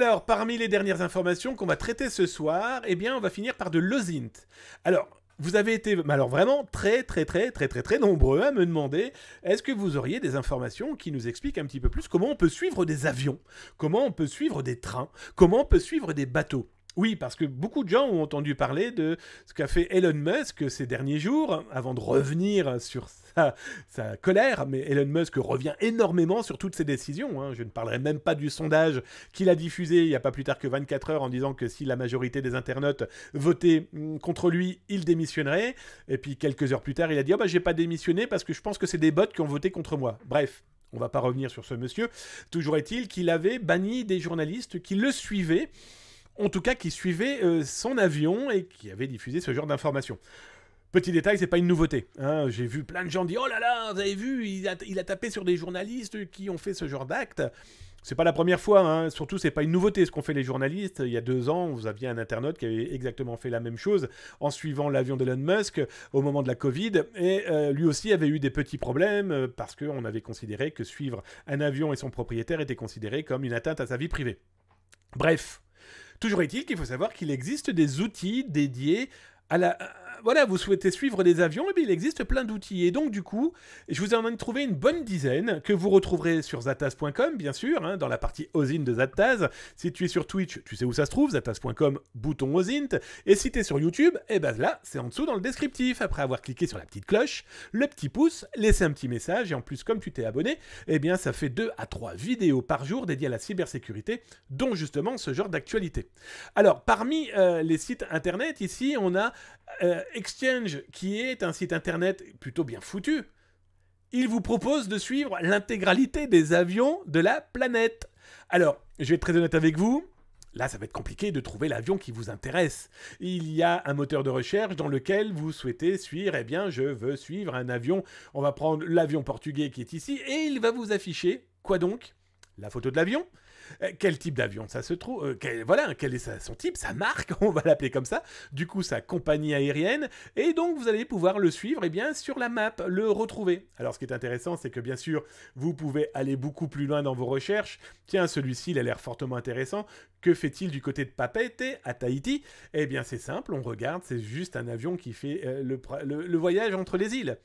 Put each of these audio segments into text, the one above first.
Alors, parmi les dernières informations qu'on va traiter ce soir, eh bien, on va finir par de l'osint. Alors, vous avez été, alors vraiment, très, très, très, très, très, très nombreux à me demander est-ce que vous auriez des informations qui nous expliquent un petit peu plus comment on peut suivre des avions, comment on peut suivre des trains, comment on peut suivre des bateaux oui, parce que beaucoup de gens ont entendu parler de ce qu'a fait Elon Musk ces derniers jours, avant de revenir sur sa, colère. Mais Elon Musk revient énormément sur toutes ses décisions. Hein. Je ne parlerai même pas du sondage qu'il a diffusé il n'y a pas plus tard que 24 heures en disant que si la majorité des internautes votaient hum, contre lui, il démissionnerait. Et puis quelques heures plus tard, il a dit oh bah, j'ai pas démissionné parce que je pense que c'est des bots qui ont voté contre moi. Bref, on va pas revenir sur ce monsieur. Toujours est-il qu'il avait banni des journalistes qui le suivaient en tout cas qui suivait euh, son avion et qui avait diffusé ce genre d'informations. Petit détail, c'est pas une nouveauté. Hein. J'ai vu plein de gens dire Oh là là, vous avez vu, il a, tapé sur des journalistes qui ont fait ce genre d'actes. C'est pas la première fois, hein. surtout c'est pas une nouveauté ce qu'ont fait les journalistes. Il y a deux ans, vous aviez un internaute qui avait exactement fait la même chose en suivant l'avion d'Elon Musk au moment de la Covid. Et euh, lui aussi avait eu des petits problèmes euh, parce qu'on avait considéré que suivre un avion et son propriétaire était considéré comme une atteinte à sa vie privée. Bref, Toujours est-il qu'il faut savoir qu'il existe des outils dédiés à la, voilà, vous souhaitez suivre les avions, et eh bien il existe plein d'outils. Et donc, du coup, je vous en ai trouvé une bonne dizaine que vous retrouverez sur zatas.com, bien sûr, hein, dans la partie ozine de Zatas. Si tu es sur Twitch, tu sais où ça se trouve, zatas.com, bouton OSINT. Et si tu es sur YouTube, et eh bien là, c'est en dessous dans le descriptif. Après avoir cliqué sur la petite cloche, le petit pouce, laisser un petit message. Et en plus, comme tu t'es abonné, eh bien ça fait 2 à 3 vidéos par jour dédiées à la cybersécurité, dont justement ce genre d'actualité. Alors, parmi euh, les sites internet, ici, on a. Euh, Exchange, qui est un site internet plutôt bien foutu, il vous propose de suivre l'intégralité des avions de la planète. Alors, je vais être très honnête avec vous, Là, ça va être compliqué de trouver l'avion qui vous intéresse. Il y a un moteur de recherche dans lequel vous souhaitez suivre. Eh bien, je veux suivre un avion. On va prendre l'avion portugais qui est ici et il va vous afficher quoi donc La photo de l'avion, euh, quel type d'avion ça se trouve, euh, voilà, quel est son type, sa marque, on va l'appeler comme ça, du coup sa compagnie aérienne, et donc vous allez pouvoir le suivre et eh bien, sur la map, le retrouver. Alors ce qui est intéressant, c'est que bien sûr, vous pouvez aller beaucoup plus loin dans vos recherches. Tiens, celui-ci, il a l'air fortement intéressant. Que fait-il du côté de Papeete à Tahiti Eh bien c'est simple, on regarde, c'est juste un avion qui fait euh, le voyage entre les îles.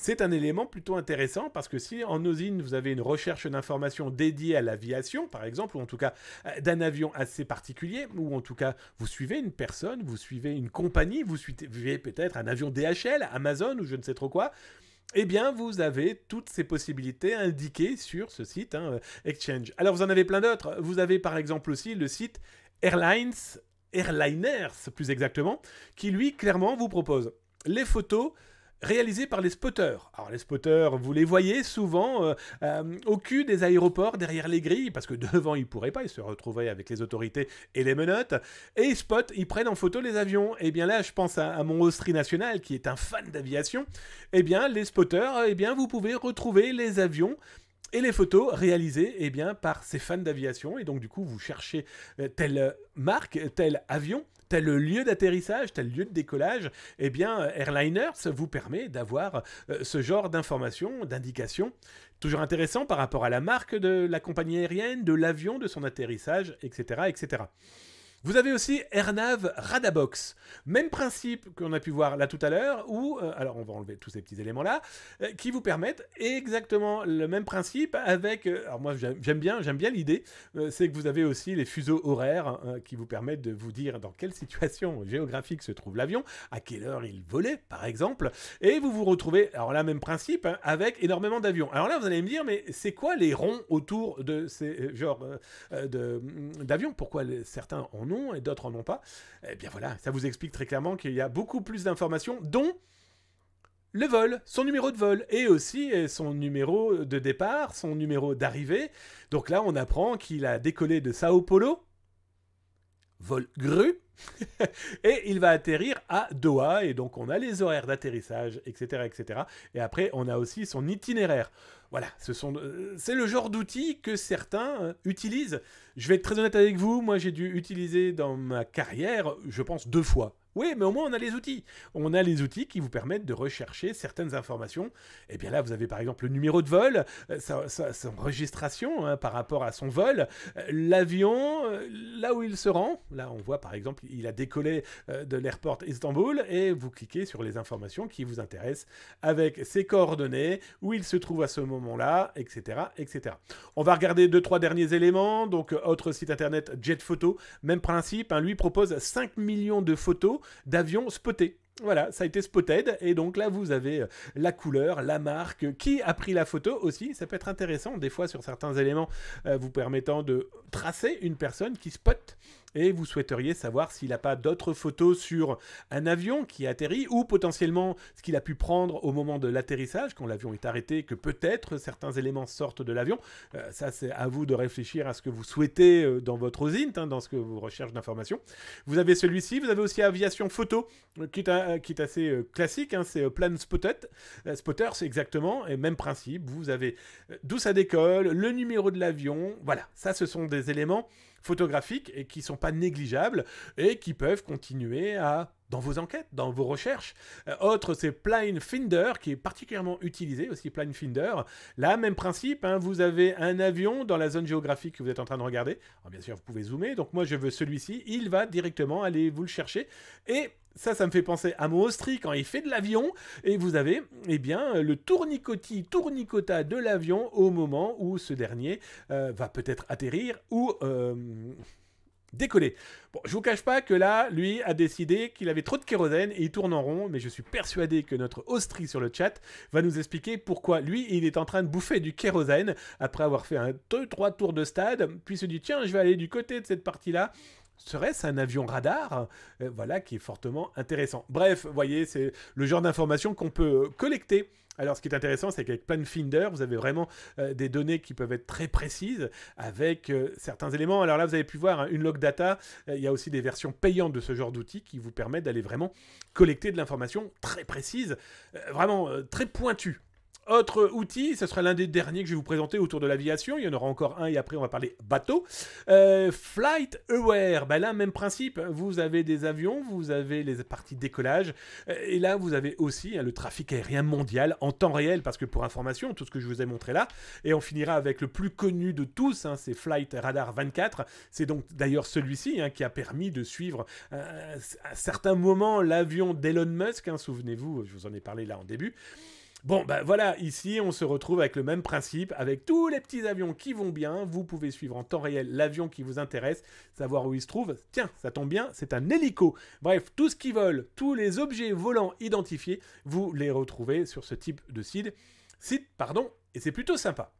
C'est un élément plutôt intéressant parce que si en usine vous avez une recherche d'informations dédiée à l'aviation, par exemple, ou en tout cas euh, d'un avion assez particulier, ou en tout cas vous suivez une personne, vous suivez une compagnie, vous suivez peut-être un avion DHL, Amazon ou je ne sais trop quoi, eh bien, vous avez toutes ces possibilités indiquées sur ce site hein, euh, Exchange. Alors, vous en avez plein d'autres. Vous avez par exemple aussi le site Airlines, Airliners plus exactement, qui lui, clairement, vous propose les photos réalisé par les spotters. Alors les spotters, vous les voyez souvent euh, euh, au cul des aéroports, derrière les grilles, parce que devant ils pourraient pas, ils se retrouvaient avec les autorités et les menottes, et ils spottent, ils prennent en photo les avions. Et eh bien là, je pense à, mon Austrie national qui est un fan d'aviation. Et eh bien les spotters, et eh bien vous pouvez retrouver les avions et les photos réalisées eh bien, par ces fans d'aviation. Et donc, du coup, vous cherchez euh, telle marque, tel avion, tel lieu d'atterrissage, tel lieu de décollage, eh bien, euh, Airliners vous permet d'avoir euh, ce genre d'informations, d'indications. Toujours intéressant par rapport à la marque de la compagnie aérienne, de l'avion, de son atterrissage, etc. etc. Vous avez aussi Airnav Radabox. Même principe qu'on a pu voir là tout à l'heure, où, euh, alors on va enlever tous ces petits éléments-là, euh, qui vous permettent exactement le même principe avec, euh, alors moi j'aime bien, j'aime bien l'idée, c'est que vous avez aussi les fuseaux horaires hein, qui vous permettent de vous dire dans quelle situation géographique se trouve l'avion, à quelle heure il volait par exemple, et vous vous retrouvez, alors là même principe, hein, avec énormément d'avions. Alors là vous allez me dire, mais c'est quoi les ronds autour de ces genres d'avions Pourquoi certains ont et d'autres en ont pas, eh bien voilà, ça vous explique très clairement qu'il y a beaucoup plus d'informations, dont le vol, son numéro de vol et aussi son numéro de départ, son numéro d'arrivée. Donc là, on apprend qu'il a décollé de Sao Paulo vol GRU, et il va atterrir à Doha, et donc on a les horaires d'atterrissage, etc., etc. Et après, on a aussi son itinéraire. Voilà, ce sont, euh, c'est le genre d'outils que certains euh, utilisent. Je vais être très honnête avec vous, moi j'ai dû utiliser dans ma carrière, je pense, deux fois oui, mais au moins on a les outils. On a les outils qui vous permettent de rechercher certaines informations. Et eh bien là, vous avez par exemple le numéro de vol, euh, sa, registration hein, par rapport à son vol, euh, l'avion, euh, là où il se rend. Là, on voit par exemple, il a décollé de l'aéroport Istanbul et vous cliquez sur les informations qui vous intéressent avec ses coordonnées, où il se trouve à ce moment-là, etc., etc. On va regarder deux, trois derniers éléments. Donc, autre site internet, Jetphoto, même principe, hein, lui propose 5 millions de photos d'avion d'avions Voilà, ça a été spotted. Et donc là, vous avez euh, la couleur, la marque, qui a pris la photo aussi. Ça peut être intéressant, des fois, sur certains éléments, euh, vous permettant de tracer une personne qui spotte et vous souhaiteriez savoir s'il n'a pas d'autres photos sur un avion qui atterrit ou potentiellement ce qu'il a pu prendre au moment de l'atterrissage quand l'avion est arrêté, que peut-être certains éléments sortent de l'avion. Euh, ça, c'est à vous de réfléchir à ce que vous souhaitez euh, dans votre OSINT, hein, dans ce que vous recherchez d'informations. Vous avez celui-ci, vous avez aussi aviation photo, euh, qui est, assez classique, hein, c'est Plan spotter. Spotter, c'est exactement, et même principe, vous avez d'où ça décolle, le numéro de l'avion, voilà, ça ce sont des éléments photographiques et qui sont pas négligeables et qui peuvent continuer à dans vos enquêtes, dans vos recherches. Euh, autre, c'est Plane Finder, qui est particulièrement utilisé aussi, Plane Finder. Là, même principe, hein, vous avez un avion dans la zone géographique que vous êtes en train de regarder. bien sûr, vous pouvez zoomer, donc moi je veux celui-ci, il va directement aller vous le chercher. Et ça, ça me fait penser à Mostri quand il fait de l'avion, et vous avez, eh bien, le tournicoti, tournicota de l'avion au moment où ce dernier euh, va peut-être atterrir ou... Euh, décoller. Bon, je vous cache pas que là, lui a décidé qu'il avait trop de kérosène et il tourne en rond, mais je suis persuadé que notre Austrie sur le chat va nous expliquer pourquoi lui, il est en train de bouffer du kérosène après avoir fait un 2-3 tours de stade, puis se dit tiens, je vais aller du côté de cette partie-là, serait-ce un avion radar euh, Voilà, qui est fortement intéressant. Bref, vous voyez, c'est le genre d'informations qu'on peut euh, collecter. Alors, ce qui est intéressant, c'est qu'avec finder, vous avez vraiment euh, des données qui peuvent être très précises avec certains éléments. Alors là, vous avez pu voir hein, une log data. il y a aussi des versions payantes de ce genre d'outils qui vous permettent d'aller vraiment collecter de l'information très précise, vraiment très pointue. Autre outil, ce sera l'un des derniers que je vais vous présenter autour de l'aviation. Il y en aura encore un et après on va parler bateau. Euh, flight Aware, ben là même principe. Hein. Vous avez des avions, vous avez les parties décollage euh, et là vous avez aussi hein, le trafic aérien mondial en temps réel parce que pour information, tout ce que je vous ai montré là et on finira avec le plus connu de tous, hein, c'est Flight Radar 24. C'est donc d'ailleurs celui-ci qui a permis de suivre euh, à certains moments l'avion d'Elon Musk. Souvenez-vous, je vous en ai parlé là en début. Bon, ben voilà, ici on se retrouve avec le même principe, avec tous les petits avions qui vont bien. Vous pouvez suivre en temps réel l'avion qui vous intéresse, savoir où il se trouve. Tiens, ça tombe bien, c'est un hélico. Bref, tout ce qui vole, tous les objets volants identifiés, vous les retrouvez sur ce type de site. Site, pardon, et c'est plutôt sympa.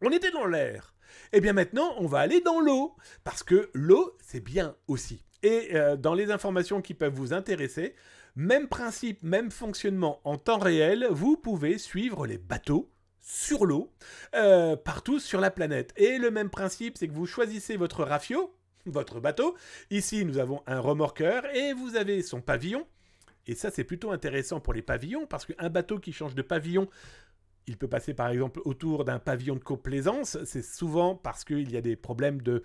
On était dans l'air. Et eh bien maintenant, on va aller dans l'eau, parce que l'eau, c'est bien aussi. Et euh, dans les informations qui peuvent vous intéresser, même principe, même fonctionnement en temps réel, vous pouvez suivre les bateaux sur l'eau, euh, partout sur la planète. Et le même principe, c'est que vous choisissez votre rafio, votre bateau. Ici, nous avons un remorqueur et vous avez son pavillon. Et ça, c'est plutôt intéressant pour les pavillons, parce qu'un bateau qui change de pavillon, il peut passer par exemple autour d'un pavillon de complaisance. C'est souvent parce qu'il y a des problèmes de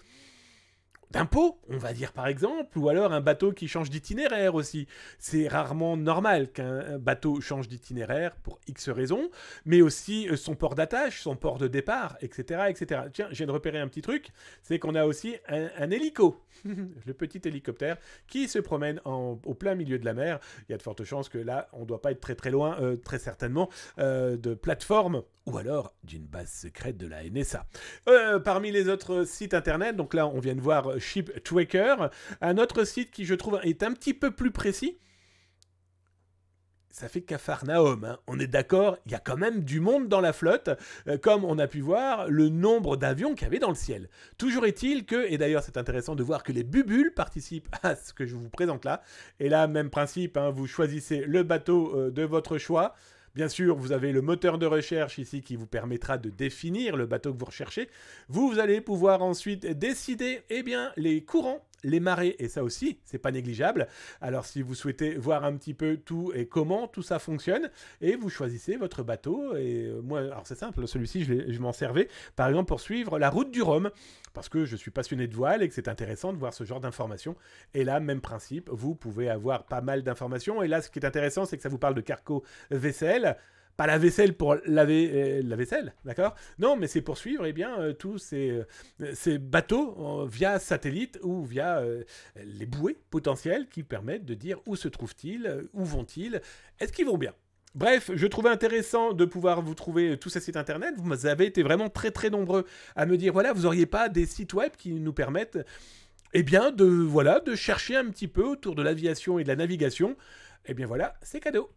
d'impôts, on va dire par exemple, ou alors un bateau qui change d'itinéraire aussi. C'est rarement normal qu'un bateau change d'itinéraire pour X raisons, mais aussi euh, son port d'attache, son port de départ, etc. etc. Tiens, je viens de repérer un petit truc, c'est qu'on a aussi un, hélico, le petit hélicoptère, qui se promène au plein milieu de la mer. Il y a de fortes chances que là, on ne doit pas être très très loin, euh, très certainement, euh, de plateforme ou alors d'une base secrète de la NSA. parmi les autres sites internet, donc là, on vient de voir Ship Tracker. Un autre site qui, je trouve, est un petit peu plus précis. Ça fait Cafarnaum. Hein. on est d'accord, il y a quand même du monde dans la flotte, euh, comme on a pu voir le nombre d'avions qu'il y avait dans le ciel. Toujours est-il que, et d'ailleurs c'est intéressant de voir que les bubules participent à ce que je vous présente là, et là même principe, hein, vous choisissez le bateau euh, de votre choix, Bien sûr, vous avez le moteur de recherche ici qui vous permettra de définir le bateau que vous recherchez. Vous, allez pouvoir ensuite décider eh bien, les courants les marées, et ça aussi, c'est pas négligeable. Alors si vous souhaitez voir un petit peu tout et comment tout ça fonctionne, et vous choisissez votre bateau, et euh, moi, alors c'est simple, celui-ci, je, je m'en servais, par exemple, pour suivre la route du Rhum, parce que je suis passionné de voile et que c'est intéressant de voir ce genre d'informations. Et là, même principe, vous pouvez avoir pas mal d'informations, et là, ce qui est intéressant, c'est que ça vous parle de carco vaisselle, pas la vaisselle pour laver euh, la vaisselle, d'accord Non, mais c'est pour suivre eh bien, euh, tous ces, euh, ces bateaux via satellite ou via les bouées potentielles qui permettent de dire où se trouvent-ils, où vont-ils, est-ce qu'ils vont bien Bref, je trouvais intéressant de pouvoir vous trouver tous ces sites internet. Vous avez été vraiment très très nombreux à me dire voilà, vous n'auriez pas des sites web qui nous permettent eh bien de voilà, de chercher un petit peu autour de l'aviation et de la navigation. Eh bien voilà, c'est cadeau.